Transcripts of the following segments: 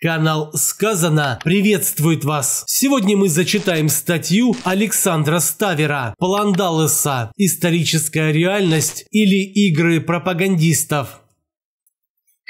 Канал «Сказано» приветствует вас. Сегодня мы зачитаем статью Александра Ставера «Пландалеса. Историческая реальность или игры пропагандистов».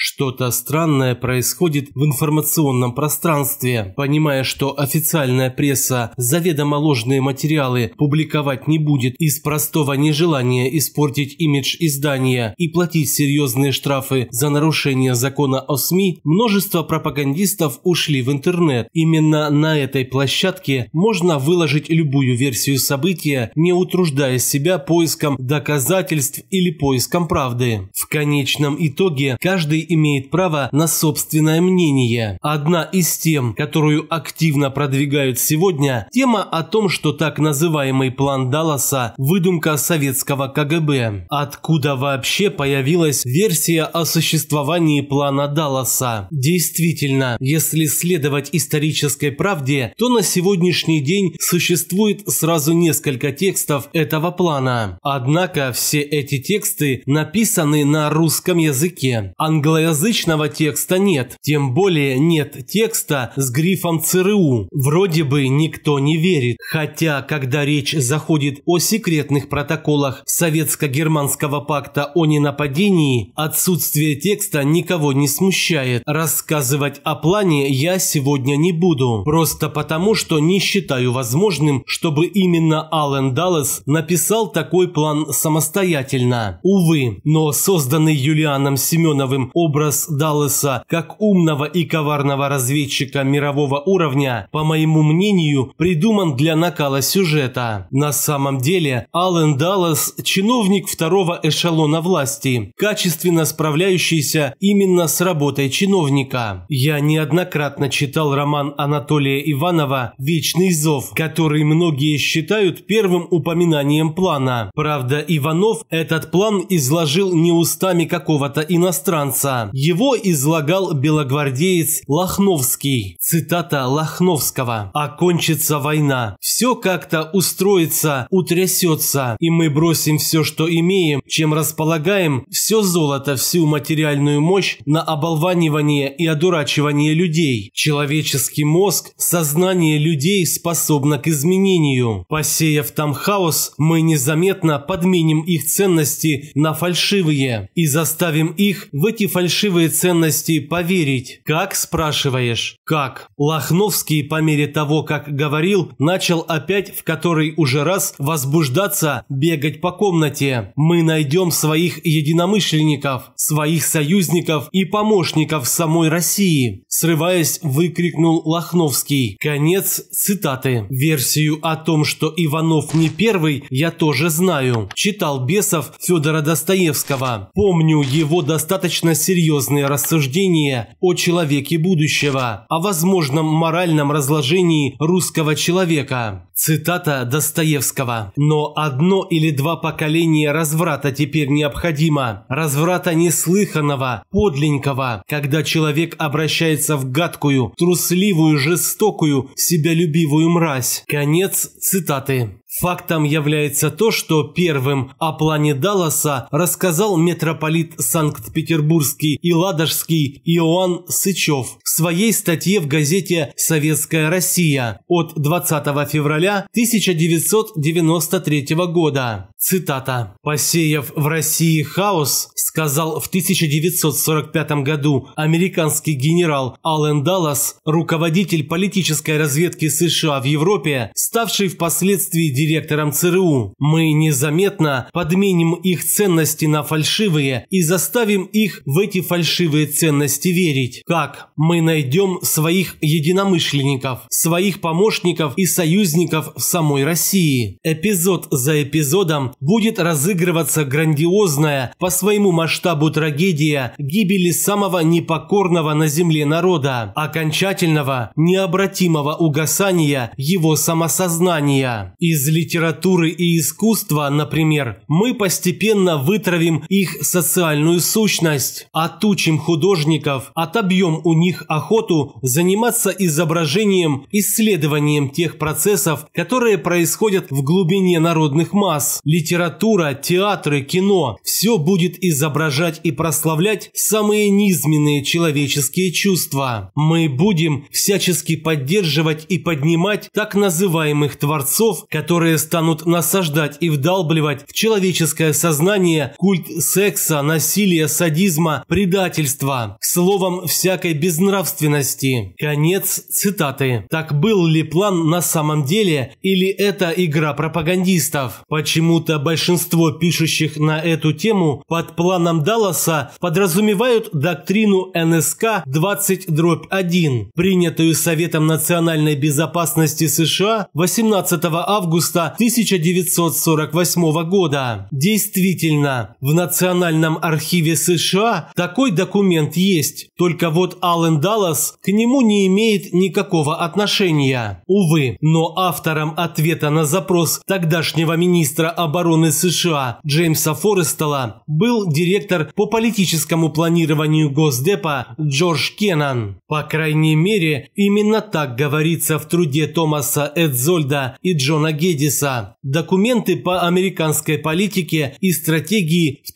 Что-то странное происходит в информационном пространстве. Понимая, что официальная пресса заведомо ложные материалы публиковать не будет из простого нежелания испортить имидж издания и платить серьезные штрафы за нарушение закона о СМИ, множество пропагандистов ушли в интернет. Именно на этой площадке можно выложить любую версию события, не утруждая себя поиском доказательств или поиском правды. В конечном итоге каждый имеет право на собственное мнение. Одна из тем, которую активно продвигают сегодня, тема о том, что так называемый план Далласа – выдумка советского КГБ. Откуда вообще появилась версия о существовании плана Далласа? Действительно, если следовать исторической правде, то на сегодняшний день существует сразу несколько текстов этого плана. Однако все эти тексты написаны на русском языке. Англо англоязычного текста нет. Тем более нет текста с грифом ЦРУ. Вроде бы никто не верит. Хотя, когда речь заходит о секретных протоколах Советско-германского пакта о ненападении, отсутствие текста никого не смущает. Рассказывать о плане я сегодня не буду. Просто потому, что не считаю возможным, чтобы именно Аллен Даллас написал такой план самостоятельно. Увы, но созданный Юлианом Семеновым об образ Даллеса как умного и коварного разведчика мирового уровня, по моему мнению, придуман для накала сюжета. На самом деле, Аллен Даллас – чиновник второго эшелона власти, качественно справляющийся именно с работой чиновника. Я неоднократно читал роман Анатолия Иванова «Вечный зов», который многие считают первым упоминанием плана. Правда, Иванов этот план изложил не устами какого-то иностранца, его излагал белогвардеец Лохновский. Цитата Лохновского. «Окончится война. Все как-то устроится, утрясется, и мы бросим все, что имеем, чем располагаем, все золото, всю материальную мощь на оболванивание и одурачивание людей. Человеческий мозг, сознание людей способно к изменению. Посеяв там хаос, мы незаметно подменим их ценности на фальшивые и заставим их в эти фальшивые фальшивые ценности поверить? Как, спрашиваешь? Как? Лохновский, по мере того, как говорил, начал опять в который уже раз возбуждаться, бегать по комнате. Мы найдем своих единомышленников, своих союзников и помощников самой России. Срываясь, выкрикнул Лохновский. Конец цитаты. Версию о том, что Иванов не первый, я тоже знаю. Читал Бесов Федора Достоевского. Помню его достаточно серьезные рассуждения о человеке будущего, о возможном моральном разложении русского человека. Цитата Достоевского. Но одно или два поколения разврата теперь необходимо. Разврата неслыханного, подленького, когда человек обращается в гадкую, трусливую, жестокую, себялюбивую мразь. Конец цитаты. Фактом является то, что первым о плане Далласа рассказал митрополит Санкт-Петербургский и Ладожский Иоанн Сычев в своей статье в газете «Советская Россия» от 20 февраля 1993 года. Цитата. «Посеяв в России хаос, сказал в 1945 году американский генерал Аллен Даллас, руководитель политической разведки США в Европе, ставший впоследствии директором директором ЦРУ. Мы незаметно подменим их ценности на фальшивые и заставим их в эти фальшивые ценности верить. Как? Мы найдем своих единомышленников, своих помощников и союзников в самой России. Эпизод за эпизодом будет разыгрываться грандиозная по своему масштабу трагедия гибели самого непокорного на земле народа, окончательного, необратимого угасания его самосознания. Из литературы и искусства, например, мы постепенно вытравим их социальную сущность, отучим художников, отобьем у них охоту заниматься изображением, исследованием тех процессов, которые происходят в глубине народных масс. Литература, театры, кино – все будет изображать и прославлять самые низменные человеческие чувства. Мы будем всячески поддерживать и поднимать так называемых творцов, которые которые станут насаждать и вдалбливать в человеческое сознание культ секса, насилия, садизма, предательства, словом, всякой безнравственности. Конец цитаты. Так был ли план на самом деле, или это игра пропагандистов? Почему-то большинство пишущих на эту тему под планом Далласа подразумевают доктрину НСК 20-1, принятую Советом национальной безопасности США 18 августа августа 1948 года. Действительно, в Национальном архиве США такой документ есть, только вот Аллен Даллас к нему не имеет никакого отношения. Увы, но автором ответа на запрос тогдашнего министра обороны США Джеймса Форестела был директор по политическому планированию Госдепа Джордж Кеннан. По крайней мере, именно так говорится в труде Томаса Эдзольда и Джона Гедди Эдиса. Документы по американской политике и стратегии в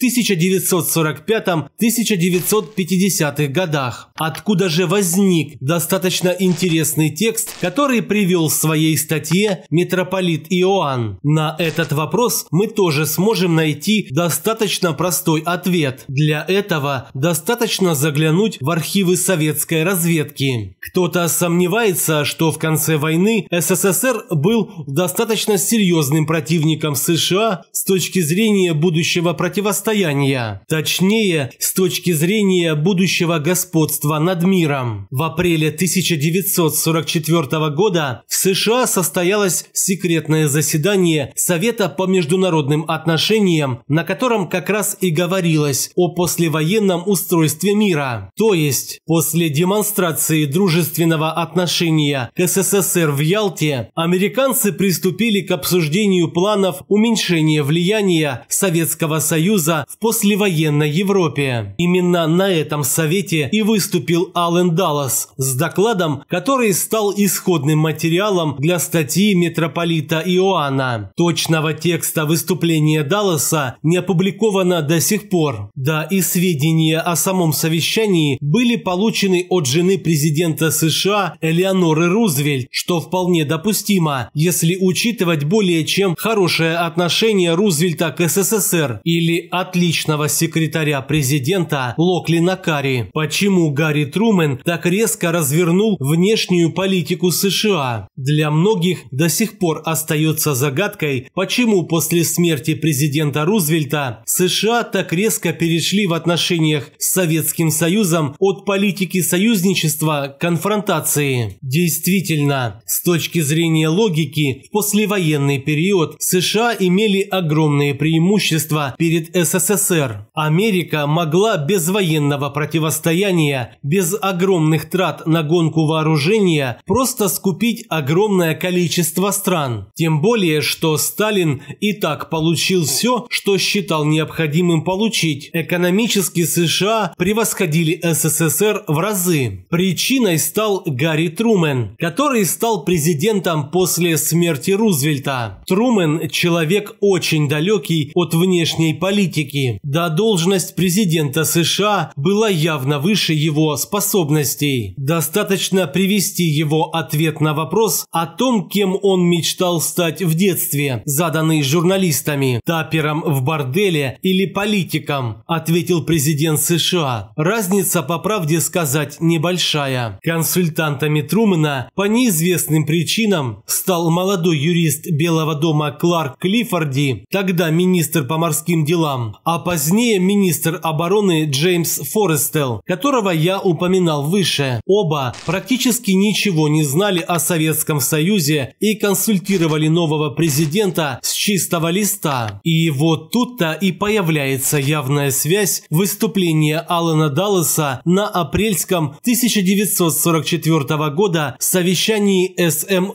1945-1950-х годах. Откуда же возник достаточно интересный текст, который привел в своей статье митрополит Иоанн? На этот вопрос мы тоже сможем найти достаточно простой ответ. Для этого достаточно заглянуть в архивы советской разведки. Кто-то сомневается, что в конце войны СССР был в достаточно конечно, серьезным противником США с точки зрения будущего противостояния, точнее, с точки зрения будущего господства над миром. В апреле 1944 года в США состоялось секретное заседание Совета по международным отношениям, на котором как раз и говорилось о послевоенном устройстве мира. То есть, после демонстрации дружественного отношения к СССР в Ялте, американцы приступили к обсуждению планов уменьшения влияния влияния Советского Союза в послевоенной Европе. Именно на этом совете и выступил Аллен Даллас с докладом, который стал исходным материалом для статьи митрополита Иоанна. Точного текста выступления Далласа не опубликовано до сих пор. Да и сведения о самом совещании были получены от жены президента США Элеоноры Рузвельт, что вполне допустимо, если учитывать более чем хорошее отношение Рузвельта к СССР или отличного секретаря президента Локли Накари. Почему Гарри Трумен так резко развернул внешнюю политику США? Для многих до сих пор остается загадкой, почему после смерти президента Рузвельта США так резко перешли в отношениях с Советским Союзом от политики союзничества к конфронтации. Действительно, с точки зрения логики, в послевоенный период США имели огромное огромные преимущества перед СССР. Америка могла без военного противостояния, без огромных трат на гонку вооружения просто скупить огромное количество стран. Тем более, что Сталин и так получил все, что считал необходимым получить. Экономически США превосходили СССР в разы. Причиной стал Гарри Трумен, который стал президентом после смерти Рузвельта. Трумен – человек очень очень далекий от внешней политики, да должность президента США была явно выше его способностей. Достаточно привести его ответ на вопрос о том, кем он мечтал стать в детстве, заданный журналистами, тапером в борделе или политиком, ответил президент США. Разница, по правде сказать, небольшая. Консультантами Трумэна по неизвестным причинам стал молодой юрист Белого дома Кларк Клиффорди тогда министр по морским делам, а позднее министр обороны Джеймс Форестел, которого я упоминал выше. Оба практически ничего не знали о Советском Союзе и консультировали нового президента с чистого листа. И вот тут-то и появляется явная связь выступления Алана Далласа на апрельском 1944 года совещании СМО. Эм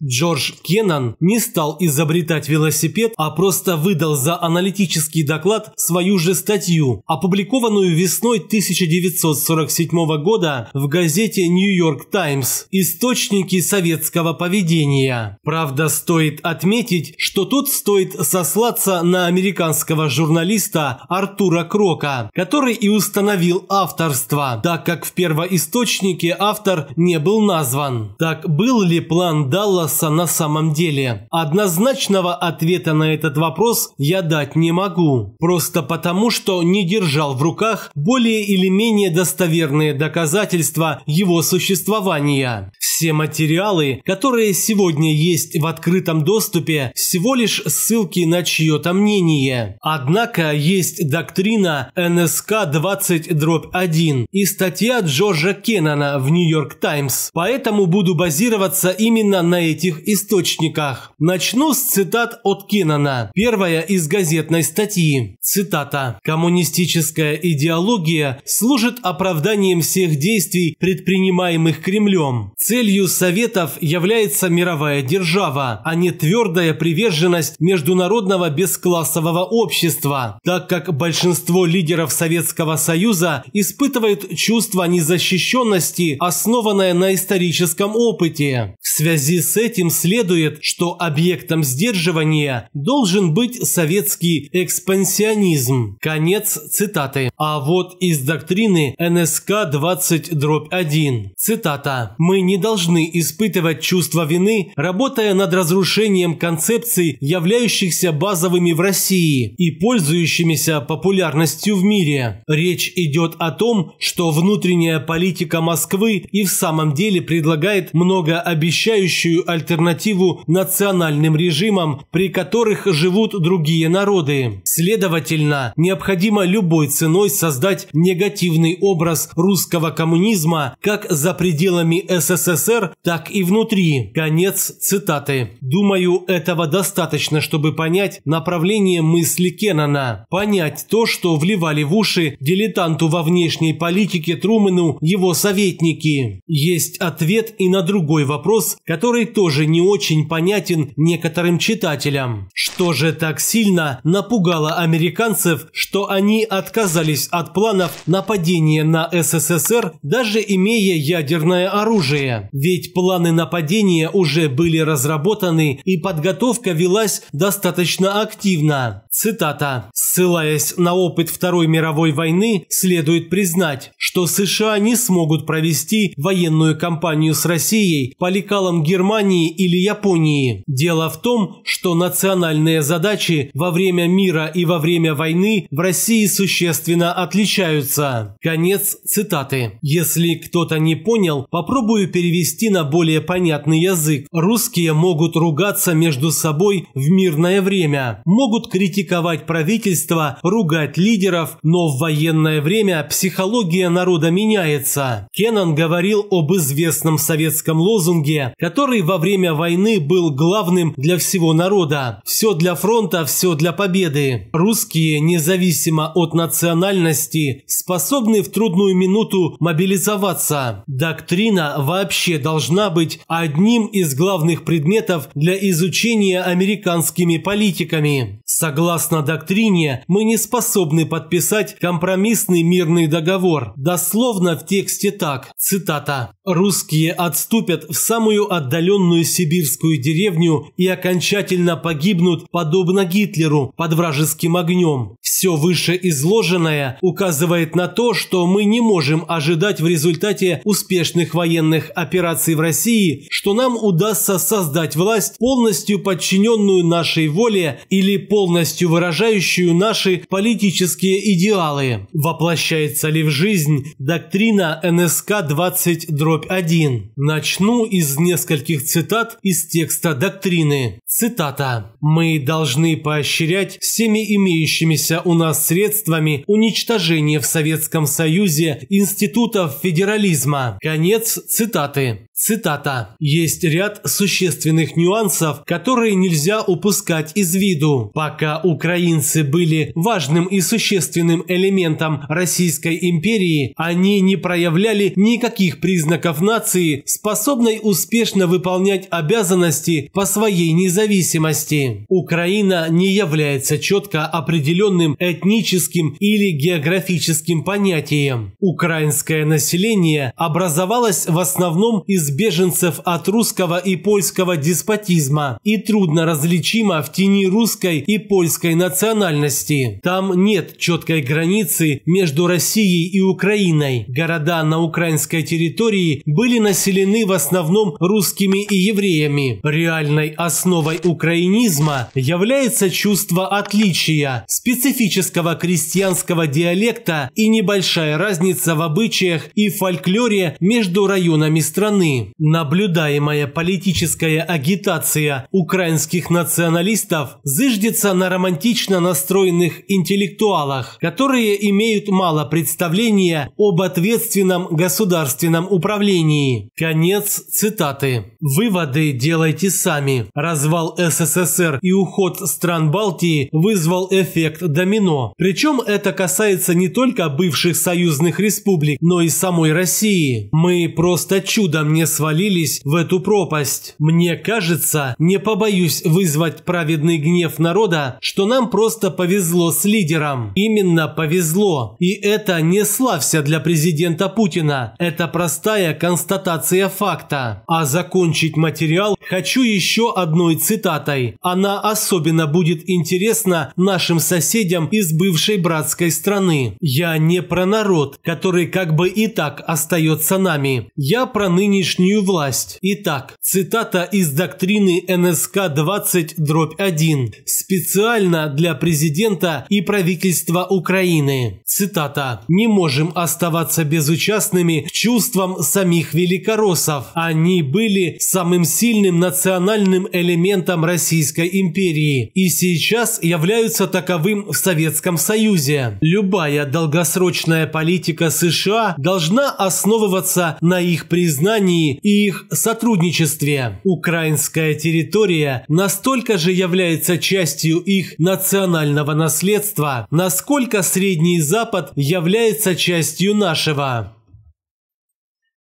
Джордж Кеннон не стал изобретать велосипед, а просто просто выдал за аналитический доклад свою же статью, опубликованную весной 1947 года в газете «Нью-Йорк Таймс» «Источники советского поведения». Правда, стоит отметить, что тут стоит сослаться на американского журналиста Артура Крока, который и установил авторство, так как в первоисточнике автор не был назван. Так был ли план Далласа на самом деле? Однозначного ответа на этот вопрос вопрос я дать не могу. Просто потому, что не держал в руках более или менее достоверные доказательства его существования. Все материалы, которые сегодня есть в открытом доступе, всего лишь ссылки на чье-то мнение. Однако есть доктрина НСК 20-1 и статья Джорджа Кеннона в Нью-Йорк Таймс, поэтому буду базироваться именно на этих источниках. Начну с цитат от Кеннона, первая из газетной статьи. Цитата. «Коммунистическая идеология служит оправданием всех действий, предпринимаемых Кремлем. Цель целью Советов является мировая держава, а не твердая приверженность международного бесклассового общества, так как большинство лидеров Советского Союза испытывают чувство незащищенности, основанное на историческом опыте. В связи с этим следует, что объектом сдерживания должен быть советский экспансионизм. Конец цитаты. А вот из доктрины НСК 20-1. Цитата. «Мы не должны должны испытывать чувство вины, работая над разрушением концепций, являющихся базовыми в России и пользующимися популярностью в мире. Речь идет о том, что внутренняя политика Москвы и в самом деле предлагает многообещающую альтернативу национальным режимам, при которых живут другие народы. Следовательно, необходимо любой ценой создать негативный образ русского коммунизма как за пределами СССР, СССР, так и внутри. Конец цитаты. Думаю, этого достаточно, чтобы понять направление мысли Кеннона. Понять то, что вливали в уши дилетанту во внешней политике Трумэну его советники. Есть ответ и на другой вопрос, который тоже не очень понятен некоторым читателям. Что же так сильно напугало американцев, что они отказались от планов нападения на СССР, даже имея ядерное оружие? Ведь планы нападения уже были разработаны и подготовка велась достаточно активно. Цитата. «Ссылаясь на опыт Второй мировой войны, следует признать, что США не смогут провести военную кампанию с Россией по лекалам Германии или Японии. Дело в том, что национальные задачи во время мира и во время войны в России существенно отличаются». Конец цитаты. Если кто-то не понял, попробую перевести на более понятный язык. Русские могут ругаться между собой в мирное время, могут критиковать критиковать правительство, ругать лидеров, но в военное время психология народа меняется. Кеннон говорил об известном советском лозунге, который во время войны был главным для всего народа. «Все для фронта, все для победы». Русские, независимо от национальности, способны в трудную минуту мобилизоваться. Доктрина вообще должна быть одним из главных предметов для изучения американскими политиками. Согласно согласно доктрине, мы не способны подписать компромиссный мирный договор. Дословно в тексте так, цитата. «Русские отступят в самую отдаленную сибирскую деревню и окончательно погибнут, подобно Гитлеру, под вражеским огнем. Все выше изложенное указывает на то, что мы не можем ожидать в результате успешных военных операций в России, что нам удастся создать власть, полностью подчиненную нашей воле или полностью полностью выражающую наши политические идеалы. Воплощается ли в жизнь доктрина НСК 20-1? Начну из нескольких цитат из текста доктрины. Цитата. «Мы должны поощрять всеми имеющимися у нас средствами уничтожение в Советском Союзе институтов федерализма». Конец цитаты. Цитата. «Есть ряд существенных нюансов, которые нельзя упускать из виду. Пока украинцы были важным и существенным элементом Российской империи, они не проявляли никаких признаков нации, способной успешно выполнять обязанности по своей независимости. Украина не является четко определенным этническим или географическим понятием. Украинское население образовалось в основном из из беженцев от русского и польского деспотизма и трудно различима в тени русской и польской национальности. Там нет четкой границы между Россией и Украиной. Города на украинской территории были населены в основном русскими и евреями. Реальной основой украинизма является чувство отличия, специфического крестьянского диалекта и небольшая разница в обычаях и фольклоре между районами страны. Наблюдаемая политическая агитация украинских националистов зыждется на романтично настроенных интеллектуалах, которые имеют мало представления об ответственном государственном управлении. Конец цитаты. Выводы делайте сами. Развал СССР и уход стран Балтии вызвал эффект домино. Причем это касается не только бывших союзных республик, но и самой России. Мы просто чудом не свалились в эту пропасть. Мне кажется, не побоюсь вызвать праведный гнев народа, что нам просто повезло с лидером. Именно повезло. И это не славься для президента Путина. Это простая констатация факта. А закончить материал хочу еще одной цитатой. Она особенно будет интересна нашим соседям из бывшей братской страны. Я не про народ, который как бы и так остается нами. Я про нынешний нынешнюю власть. Итак, цитата из доктрины НСК 20-1 специально для президента и правительства Украины. Цитата. «Не можем оставаться безучастными к чувствам самих великороссов. Они были самым сильным национальным элементом Российской империи и сейчас являются таковым в Советском Союзе. Любая долгосрочная политика США должна основываться на их признании и их сотрудничестве. Украинская территория настолько же является частью их национального наследства, насколько Средний Запад является частью нашего.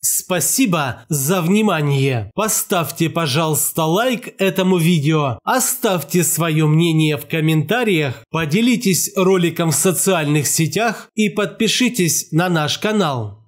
Спасибо за внимание. Поставьте, пожалуйста, лайк этому видео, оставьте свое мнение в комментариях, поделитесь роликом в социальных сетях и подпишитесь на наш канал.